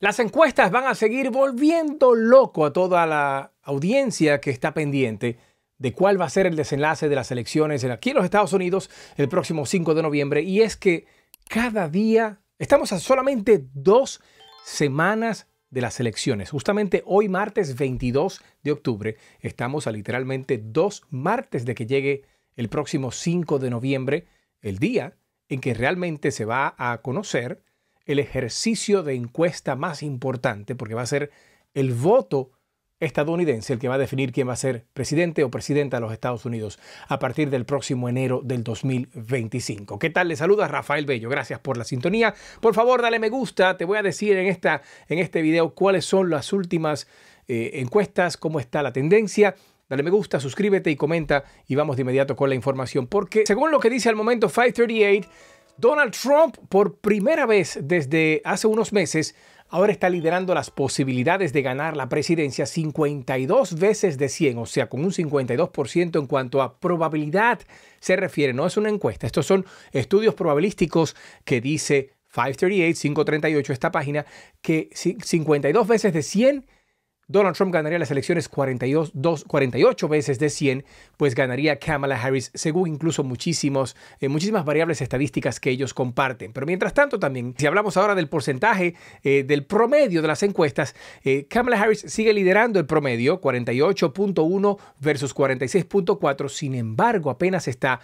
Las encuestas van a seguir volviendo loco a toda la audiencia que está pendiente de cuál va a ser el desenlace de las elecciones aquí en los Estados Unidos el próximo 5 de noviembre. Y es que cada día, estamos a solamente dos semanas de las elecciones. Justamente hoy, martes 22 de octubre, estamos a literalmente dos martes de que llegue el próximo 5 de noviembre, el día en que realmente se va a conocer el ejercicio de encuesta más importante, porque va a ser el voto estadounidense el que va a definir quién va a ser presidente o presidenta de los Estados Unidos a partir del próximo enero del 2025. ¿Qué tal? Le saluda Rafael Bello. Gracias por la sintonía. Por favor, dale me gusta. Te voy a decir en, esta, en este video cuáles son las últimas eh, encuestas, cómo está la tendencia. Dale me gusta, suscríbete y comenta y vamos de inmediato con la información. Porque según lo que dice al momento 538, Donald Trump, por primera vez desde hace unos meses, ahora está liderando las posibilidades de ganar la presidencia 52 veces de 100, o sea, con un 52% en cuanto a probabilidad se refiere. No es una encuesta, estos son estudios probabilísticos que dice 538, 538, esta página, que 52 veces de 100 Donald Trump ganaría las elecciones 42, 48 veces de 100, pues ganaría Kamala Harris, según incluso muchísimos, eh, muchísimas variables estadísticas que ellos comparten. Pero mientras tanto también, si hablamos ahora del porcentaje eh, del promedio de las encuestas, eh, Kamala Harris sigue liderando el promedio, 48.1 versus 46.4, sin embargo apenas está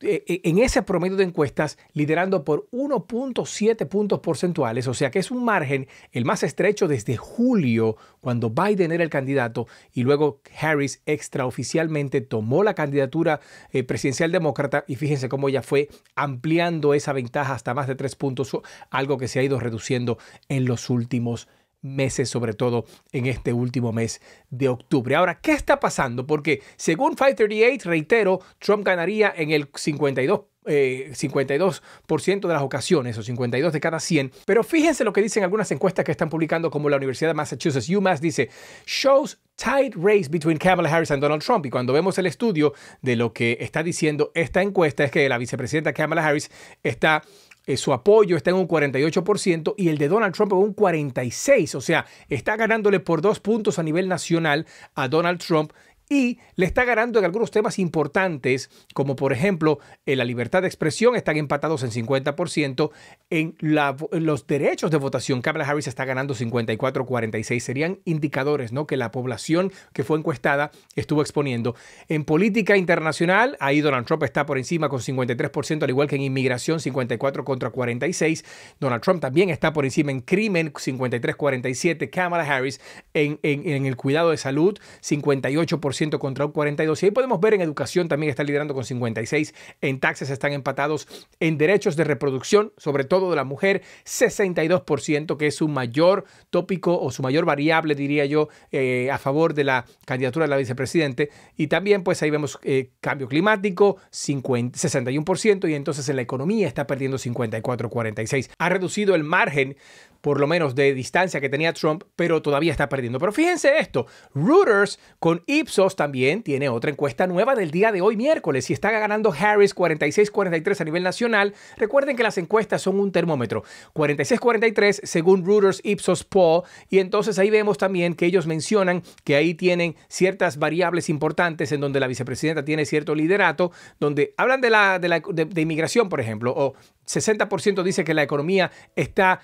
e, e, en ese promedio de encuestas liderando por 1.7 puntos porcentuales, o sea que es un margen el más estrecho desde julio, cuando Biden era el candidato y luego Harris extraoficialmente tomó la candidatura eh, presidencial demócrata y fíjense cómo ella fue ampliando esa ventaja hasta más de tres puntos, algo que se ha ido reduciendo en los últimos meses, sobre todo en este último mes de octubre. Ahora, ¿qué está pasando? Porque según 538, reitero, Trump ganaría en el 52 52% eh, de las ocasiones o 52 de cada 100. Pero fíjense lo que dicen algunas encuestas que están publicando, como la Universidad de Massachusetts, UMass, dice, shows tight race between Kamala Harris and Donald Trump. Y cuando vemos el estudio de lo que está diciendo esta encuesta es que la vicepresidenta Kamala Harris está eh, su apoyo está en un 48% y el de Donald Trump en un 46%. O sea, está ganándole por dos puntos a nivel nacional a Donald Trump y le está ganando en algunos temas importantes, como por ejemplo en eh, la libertad de expresión, están empatados en 50%, en, la, los derechos de votación, Kamala Harris está ganando 54-46, serían indicadores ¿no? que la población que fue encuestada estuvo exponiendo. En política internacional, ahí Donald Trump está por encima con 53%, al igual que en inmigración, 54 contra 46. Donald Trump también está por encima en crimen, 53-47. Kamala Harris en, en el cuidado de salud, 58% contra un 42%. Y ahí podemos ver en educación también está liderando con 56%, en taxes están empatados, en derechos de reproducción, sobre todo de la mujer, 62%, que es su mayor tópico o su mayor variable, diría yo, eh, a favor de la candidatura de la vicepresidente. Y también pues ahí vemos eh, cambio climático, 50, 61%, y entonces en la economía está perdiendo 54-46. Ha reducido el margen por lo menos de distancia que tenía Trump, pero todavía está perdiendo. Pero fíjense esto, Reuters con Ipsos también tiene otra encuesta nueva del día de hoy miércoles y está ganando Harris 46-43 a nivel nacional. Recuerden que las encuestas son un termómetro, 46-43 según Reuters, Ipsos, Paul, y entonces ahí vemos también que ellos mencionan que ahí tienen ciertas variables importantes en donde la vicepresidenta tiene cierto liderato, donde hablan de, la, de, la, de inmigración, por ejemplo, o 60% dice que la economía está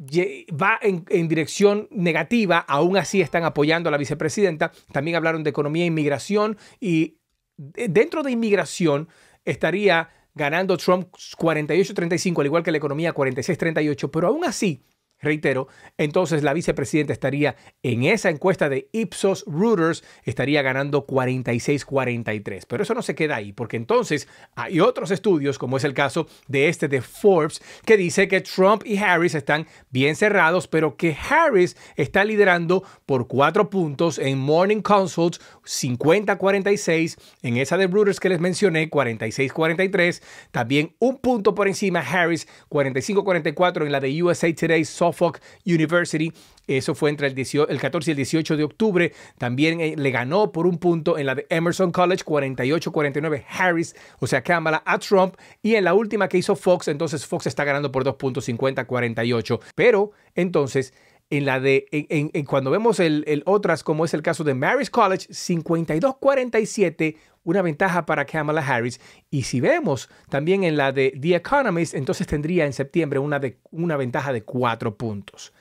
va en, dirección negativa, aún así están apoyando a la vicepresidenta. También hablaron de economía e inmigración y dentro de inmigración estaría ganando Trump 48-35, al igual que la economía 46-38, pero aún así Reitero, entonces la vicepresidenta estaría en esa encuesta de Ipsos Reuters, estaría ganando 46-43. Pero eso no se queda ahí, porque entonces hay otros estudios, como es el caso de este de Forbes, que dice que Trump y Harris están bien cerrados, pero que Harris está liderando por cuatro puntos en Morning Consults 50-46, en esa de Reuters que les mencioné 46-43, también un punto por encima Harris 45-44 en la de USA Today. Fox University. Eso fue entre el, 14 y el 18 de octubre. También eh, le ganó por un punto en la de Emerson College, 48-49 Harris, o sea, Kamala a Trump. Y en la última que hizo Fox, entonces Fox está ganando por 2.50-48. Pero entonces en la de, cuando vemos el, otras, como es el caso de mary's College, 52-47, una ventaja para Kamala Harris. Y si vemos también en la de The Economist, entonces tendría en septiembre una, de, una ventaja de cuatro puntos.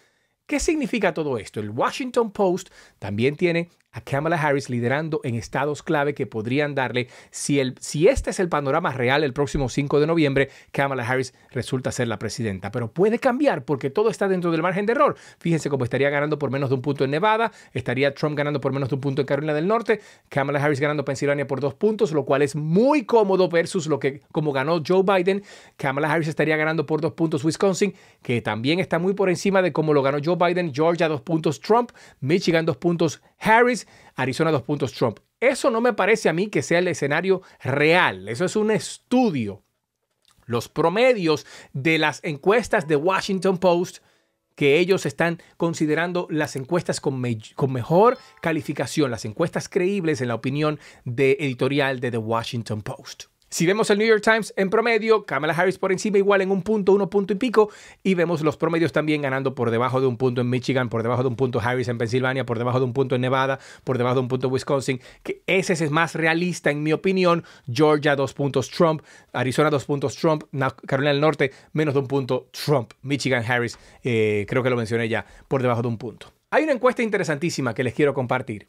¿Qué significa todo esto? El Washington Post también tiene a Kamala Harris liderando en estados clave que podrían darle, si, el, si este es el panorama real el próximo 5 de noviembre, Kamala Harris resulta ser la presidenta. Pero puede cambiar porque todo está dentro del margen de error. Fíjense cómo estaría ganando por menos de un punto en Nevada, estaría Trump ganando por menos de un punto en Carolina del Norte, Kamala Harris ganando Pensilvania por dos puntos, lo cual es muy cómodo versus lo que como ganó Joe Biden. Kamala Harris estaría ganando por dos puntos Wisconsin, que también está muy por encima de cómo lo ganó Joe Biden, Georgia dos puntos Trump, Michigan dos puntos Harris, Arizona 2. puntos Trump. Eso no me parece a mí que sea el escenario real. Eso es un estudio. Los promedios de las encuestas de Washington Post que ellos están considerando las encuestas con, con, mejor calificación, las encuestas creíbles en la opinión de editorial de The Washington Post. Si vemos el New York Times en promedio, Kamala Harris por encima igual en un punto, uno punto y pico, y vemos los promedios también ganando por debajo de un punto en Michigan, por debajo de un punto Harris en Pensilvania, por debajo de un punto en Nevada, por debajo de un punto en Wisconsin, que ese es más realista en mi opinión. Georgia dos puntos Trump, Arizona dos puntos Trump, Carolina del Norte menos de un punto Trump, Michigan Harris, eh, creo que lo mencioné ya, por debajo de un punto. Hay una encuesta interesantísima que les quiero compartir,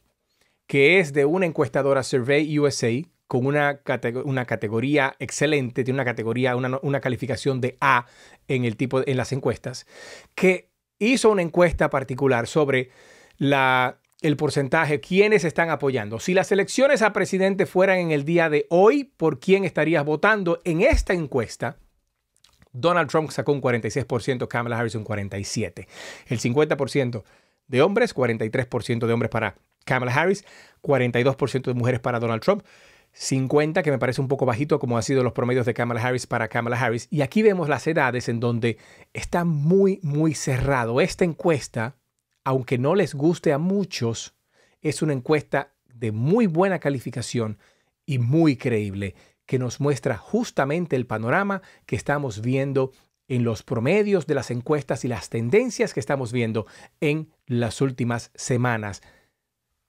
que es de una encuestadora Survey USA con una, una categoría excelente, tiene una categoría, una, calificación de A en, el tipo, en las encuestas, que hizo una encuesta particular sobre la, el porcentaje, quiénes están apoyando. Si las elecciones a presidente fueran en el día de hoy, ¿por quién estarías votando? En esta encuesta, Donald Trump sacó un 46%, Kamala Harris un 47%. El 50% de hombres, 43% de hombres para Kamala Harris, 42% de mujeres para Donald Trump. 50, que me parece un poco bajito como han sido los promedios de Kamala Harris para Kamala Harris. Y aquí vemos las edades en donde está muy, muy cerrado. Esta encuesta, aunque no les guste a muchos, es una encuesta de muy buena calificación y muy creíble, que nos muestra justamente el panorama que estamos viendo en los promedios de las encuestas y las tendencias que estamos viendo en las últimas semanas,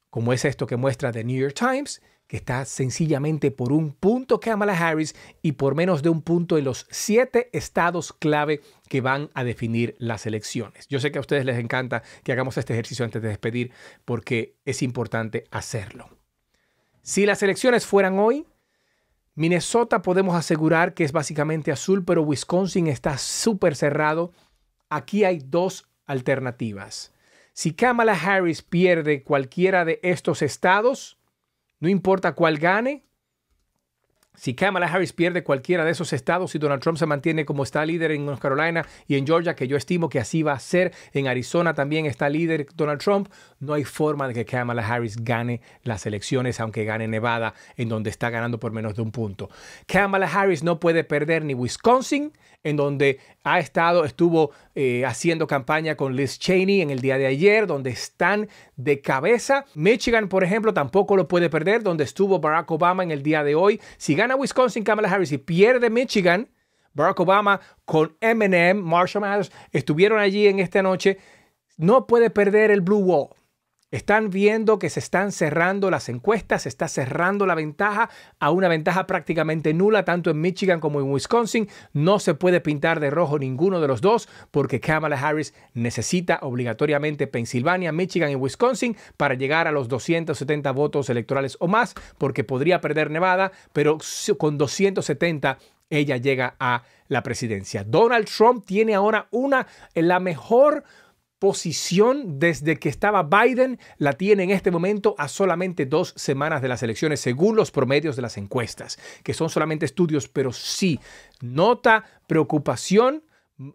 como es esto que muestra The New York Times, que está sencillamente por un punto Kamala Harris y por menos de un punto en los siete estados clave que van a definir las elecciones. Yo sé que a ustedes les encanta que hagamos este ejercicio antes de despedir porque es importante hacerlo. Si las elecciones fueran hoy, Minnesota podemos asegurar que es básicamente azul, pero Wisconsin está súper cerrado. Aquí hay dos alternativas. Si Kamala Harris pierde cualquiera de estos estados, no importa cuál gane, si Kamala Harris pierde cualquiera de esos estados, y Donald Trump se mantiene como está líder en North Carolina y en Georgia, que yo estimo que así va a ser, en Arizona también está líder Donald Trump, no hay forma de que Kamala Harris gane las elecciones, aunque gane Nevada, en donde está ganando por menos de un punto. Kamala Harris no puede perder ni Wisconsin, en donde ha estado, estuvo eh, haciendo campaña con Liz Cheney en el día de ayer, donde están de cabeza. Michigan, por ejemplo, tampoco lo puede perder, donde estuvo Barack Obama en el día de hoy. Si gana a Wisconsin Kamala Harris y pierde Michigan, Barack Obama con Eminem, Marshall Mathers, estuvieron allí en esta noche. No puede perder el Blue Wall. Están viendo que se están cerrando las encuestas, se está cerrando la ventaja a una ventaja prácticamente nula, tanto en Michigan como en Wisconsin. No se puede pintar de rojo ninguno de los dos porque Kamala Harris necesita obligatoriamente Pensilvania, Michigan y Wisconsin para llegar a los 270 votos electorales o más, porque podría perder Nevada, pero con 270 ella llega a la presidencia. Donald Trump tiene ahora una, la mejor posición desde que estaba Biden la tiene en este momento a solamente dos semanas de las elecciones, según los promedios de las encuestas, que son solamente estudios, pero sí nota preocupación,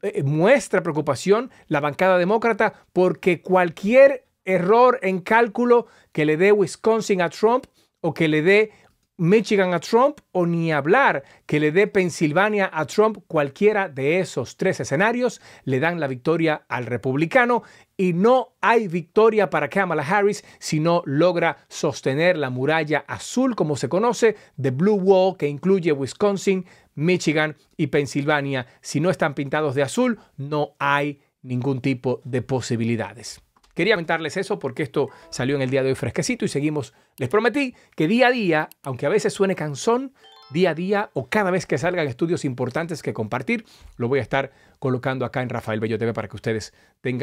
eh, eh, muestra preocupación la bancada demócrata porque cualquier error en cálculo que le dé Wisconsin a Trump o que le dé Michigan a Trump o ni hablar que le dé Pensilvania a Trump, cualquiera de esos tres escenarios le dan la victoria al republicano y no hay victoria para Kamala Harris si no logra sostener la muralla azul como se conoce de Blue Wall que incluye Wisconsin, Michigan y Pensilvania. Si no están pintados de azul, no hay ningún tipo de posibilidades. Quería comentarles eso porque esto salió en el día de hoy fresquecito y seguimos. Les prometí que día a día, aunque a veces suene canzón, día a día o cada vez que salgan estudios importantes que compartir, lo voy a estar colocando acá en Rafael Bello TV para que ustedes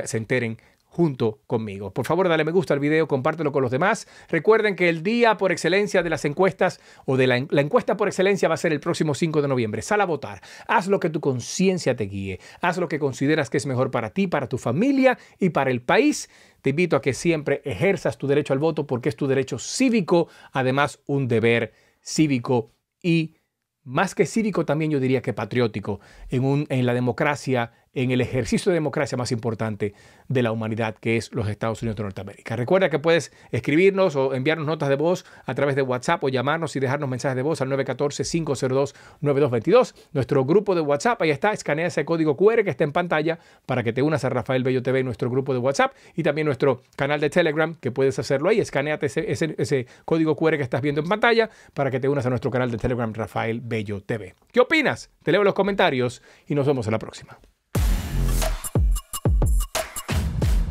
se enteren junto conmigo. Por favor, dale me gusta al video, compártelo con los demás. Recuerden que el día por excelencia de las encuestas o de la, encuesta por excelencia va a ser el próximo 5 de noviembre. Sal a votar, haz lo que tu conciencia te guíe, haz lo que consideras que es mejor para ti, para tu familia y para el país. Te invito a que siempre ejerzas tu derecho al voto porque es tu derecho cívico, además un deber cívico y más que cívico también yo diría que patriótico en, un, en la democracia en el ejercicio de democracia más importante de la humanidad, que es los Estados Unidos de Norteamérica. Recuerda que puedes escribirnos o enviarnos notas de voz a través de WhatsApp o llamarnos y dejarnos mensajes de voz al 914-502-9222. Nuestro grupo de WhatsApp, ahí está, escanea ese código QR que está en pantalla para que te unas a Rafael Bello TV, nuestro grupo de WhatsApp y también nuestro canal de Telegram, que puedes hacerlo ahí. Escaneate ese, código QR que estás viendo en pantalla para que te unas a nuestro canal de Telegram, Rafael Bello TV. ¿Qué opinas? Te leo los comentarios y nos vemos en la próxima.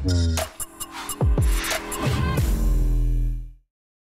Mm-hmm.